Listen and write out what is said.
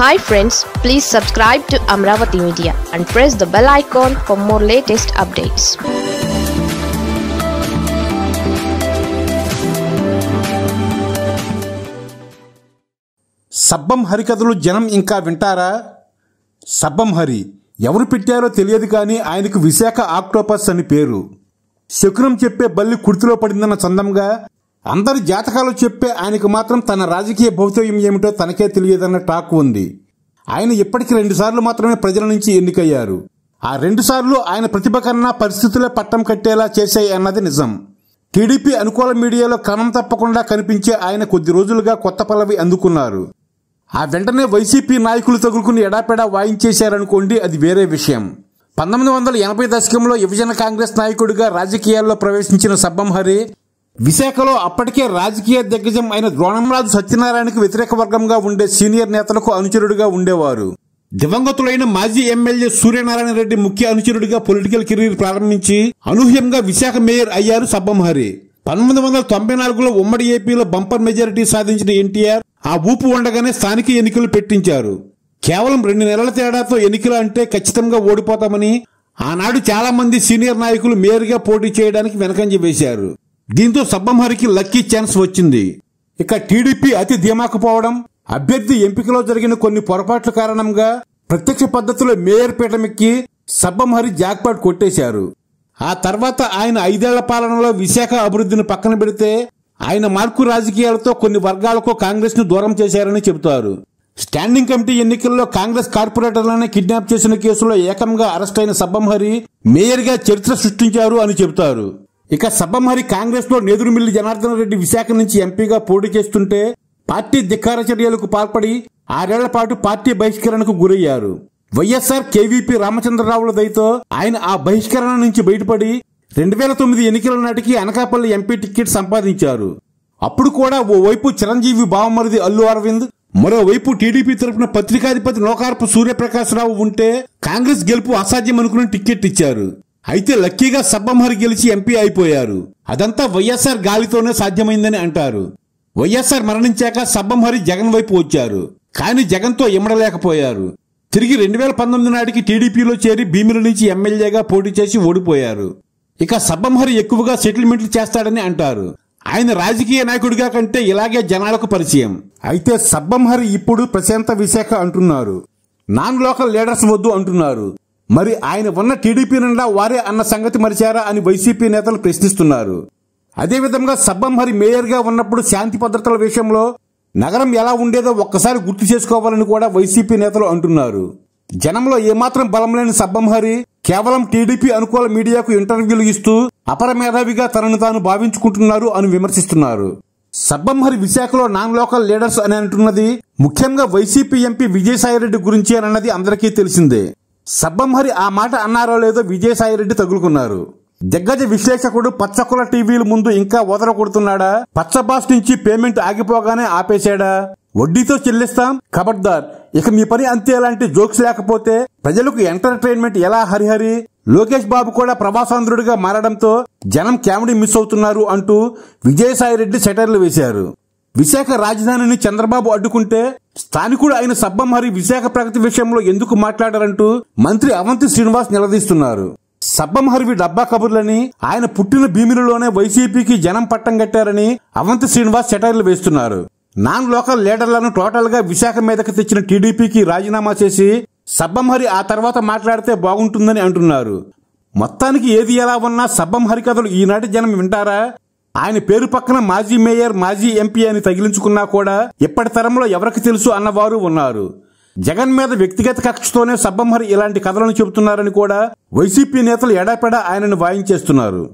hi friends please subscribe to Amaravati media and press the bell icon for more latest updates Sabbam హరికథలు జనం ఇంకా వింటారా సబ్బం హరి ఎవరు పెట్టారో తెలియదు కానీ ఆయనకు విశాఖ ఆక్టోపస్ అని పేరు శకునం చెప్పే బల్లి కుర్తిలో పడిందన్న చందంగా అందరి జాతకాలు చెప్పే ఆయనకు మాత్రం తన రాజకీయ భవితవ్యం ఏమిటో తనకే తెలియదన్న టాక్ ఉంది ఆయన ఇప్పటికి రెండుసార్లు మాత్రమే ప్రజల నుంచి ఎన్నికయ్యారు ఆ రెండుసార్లు ఆయన ప్రతిభ కన్నా పరిస్థితులే పట్టం కట్టేలా చేశాయి అన్నది నిజం టీడీపీ అనుకూల మీడియాలో క్రమం తప్పకుండా కనిపించే ఆయన కొద్ది రోజులుగా కొత్త పల్లవి అందుకున్నారు ఆ వెంటనే వైసీపీ నాయకులు తగులుకుని ఎడాపెడా వాయించేశారనుకోండి అది వేరే విషయం పంతొమ్మిది వందల ఎనభై దశకంలో యువజన కాంగ్రెస్ నాయకుడిగా రాజకీయాల్లో ప్రవేశించిన సబ్బంహరి విశాఖలో అప్పటికే రాజకీయ దిగ్గజం అయిన ద్రోణంరాజు సత్యనారాయణకు వ్యతిరేక వర్గంగా ఉండే సీనియర్ నేతలకు అనుచరుడిగా ఉండేవారు దివంగతుడైన మాజీ ఎమ్మెల్యే సూర్యనారాయణ రెడ్డి ముఖ్య అనుచరుడిగా పొలిటికల్ కెరీర్ ప్రారంభించి అనూహ్యంగా విశాఖ మేయర్ అయ్యారు సబ్బంహరి పంతొమ్మిది వందల తొంభై నాలుగులో ఉమ్మడి ఏపీలో బంపర్ మెజారిటీ సాధించిన ఎన్టీఆర్ ఆ ఊపు ఉండగానే స్థానిక ఎన్నికలు పెట్టించారు కేవలం రెండు నెలల తేడాతో ఎన్నికలు అంటే ఖచ్చితంగా ఓడిపోతామని ఆనాడు చాలా మంది సీనియర్ నాయకులు మేయర్గా పోటీ చేయడానికి వెనకంజ వేశారు దీంతో సబ్బంహరికి లక్కీ ఛాన్స్ వచ్చింది ఇక టీడీపీ అతి ధీమాకపోవడం అభ్యర్థి ఎంపికలో జరిగిన కొన్ని పొరపాట్ల కారణంగా ప్రత్యక్ష పద్ధతిలో మేయర్ పీఠమెక్కి సబ్బంహరి జాక్పాట్ కొట్టేశారు ఆ తర్వాత ఆయన ఐదేళ్ల పాలనలో విశాఖ అభివృద్ధిని పక్కన పెడితే ఆయన మార్కు రాజకీయాలతో కొన్ని వర్గాలకు కాంగ్రెస్ ను దూరం చేశారని చెబుతారు స్టాండింగ్ కమిటీ ఎన్నికల్లో కాంగ్రెస్ కార్పొరేటర్లనే కిడ్నాప్ చేసిన కేసులో ఏకంగా అరెస్ట్ అయిన సబ్బంహరి మేయర్గా చరిత్ర సృష్టించారు అని చెబుతారు ఇక సబ్బమరి కాంగ్రెస్ లో నేదురుమిల్లి జనార్దన్ రెడ్డి విశాఖ నుంచి ఎంపీగా పోటీ చేస్తుంటే పార్టీ ధిక్కార చర్యలకు పాల్పడి ఆరేళ్ల పాటు పార్టీ బహిష్కరణకు గురయ్యారు వైఎస్ఆర్ కేవీపీ రామచంద్రరావుల దయతో ఆయన ఆ బహిష్కరణ నుంచి బయటపడి రెండు వేల తొమ్మిది ఎన్నికల నాటికి అనకాపల్లి ఎంపీ టికెట్ సంపాదించారు అప్పుడు కూడా ఓవైపు చిరంజీవి బావమరిది అల్లు అరవింద్ మరోవైపు టీడీపీ తరఫున పత్రికాధిపతి నోకార్పు సూర్యప్రకాశరావు ఉంటే కాంగ్రెస్ గెలుపు అసాధ్యం అనుకుని ఇచ్చారు అయితే లక్కీగా సబ్బంహరి గెలిచి ఎంపీ అయిపోయారు అదంతా వైఎస్ఆర్ గాలితోనే సాధ్యమైందని అంటారు వైఎస్ఆర్ మరణించాక సబ్బంహరి జగన్ వైపు వచ్చారు కానీ జగన్తో ఇమ్మడలేకపోయారు తిరిగి రెండు వేల పంతొమ్మిది నాటికి టీడీపీలో చేరి భీముల నుంచి ఎమ్మెల్యేగా పోటీ చేసి ఓడిపోయారు ఇక సబ్బంహరి ఎక్కువగా సెటిల్మెంట్లు చేస్తాడని అంటారు ఆయన రాజకీయ నాయకుడిగా కంటే ఇలాగే జనాలకు పరిచయం అయితే సబ్బంహరి ఇప్పుడు ప్రశాంత విశాఖ అంటున్నారు నాన్ లోకల్ లీడర్స్ వద్దు అంటున్నారు మరి ఆయన ఉన్న టీడీపీ నిండా వారే అన్న సంగతి మరిచారా అని వైసీపీ నేతలు ప్రశ్నిస్తున్నారు అదేవిధంగా సబ్బం హరి మేయర్గా ఉన్నప్పుడు శాంతి భద్రతల విషయంలో నగరం ఎలా ఉండేదో ఒక్కసారి గుర్తు చేసుకోవాలని కూడా వైసీపీ నేతలు అంటున్నారు జనంలో ఏమాత్రం బలం లేని సబ్బం హరి కేవలం టీడీపీ అనుకూల మీడియాకు ఇంటర్వ్యూలు ఇస్తూ అపరమేధావిగా తనను తాను భావించుకుంటున్నారు అని విమర్శిస్తున్నారు సబ్బం హరి విశాఖలో నాన్ లోకల్ లీడర్స్ అని అంటున్నది ముఖ్యంగా వైసీపీ ఎంపీ విజయసాయిరెడ్డి గురించి అన్నది అందరికీ తెలిసిందే సబ్బంహరి ఆ మాట అన్నారో లేదో విజయసాయిరెడ్డి తగులుకున్నారు దిగ్గజ విశ్లేషకుడు పచ్చకుల టీవీల ముందు ఇంకా కొడుతున్నాడా పచ్చబాస్ నుంచి పేమెంట్ ఆగిపోగానే ఆపేశాడా వడ్డీతో చెల్లిస్తాం ఖబర్దార్ ఇక మీ పని అంతే లాంటి జోక్స్ లేకపోతే ప్రజలకు ఎంటర్టైన్మెంట్ ఎలా హరిహరి లోకేష్ బాబు కూడా ప్రభాసాంధ్రుడిగా మారడంతో జనం కామెడీ మిస్ అవుతున్నారు అంటూ విజయసాయిరెడ్డి సెటర్లు వేశారు విశాఖ రాజధానిని చంద్రబాబు అడ్డుకుంటే స్థానికుడు అయిన సబ్బం హరి విశాఖ ప్రగతి విషయంలో ఎందుకు మాట్లాడారంటూ మంత్రి అవంతి శ్రీనివాస్ నిలదీస్తున్నారు సబ్బం హరివి డబ్బా కబుర్లని ఆయన పుట్టిన భీమిలలోనే వైసీపీకి జనం పట్టం కట్టారని అవంతి శ్రీనివాస్ సెటైర్లు వేస్తున్నారు నాన్ లోకల్ లీడర్లను టోటల్ గా విశాఖ మీదకి తెచ్చిన టీడీపీకి రాజీనామా చేసి సబ్బం హరి ఆ తర్వాత మాట్లాడితే బాగుంటుందని అంటున్నారు మొత్తానికి ఏది ఎలా ఉన్నా సబ్బం హరికథలు ఈనాటి జనం వింటారా ఆయన పేరు పక్కన మాజీ మేయర్ మాజీ ఎంపీ అని తగిలించుకున్నా కూడా ఇప్పటి తరంలో ఎవరికి తెలుసు అన్నవారు ఉన్నారు జగన్ మీద వ్యక్తిగత కక్షతోనే సబ్బంహరి ఇలాంటి కథలను చెబుతున్నారని కూడా వైసీపీ నేతలు ఎడాపెడా ఆయనను వాయించేస్తున్నారు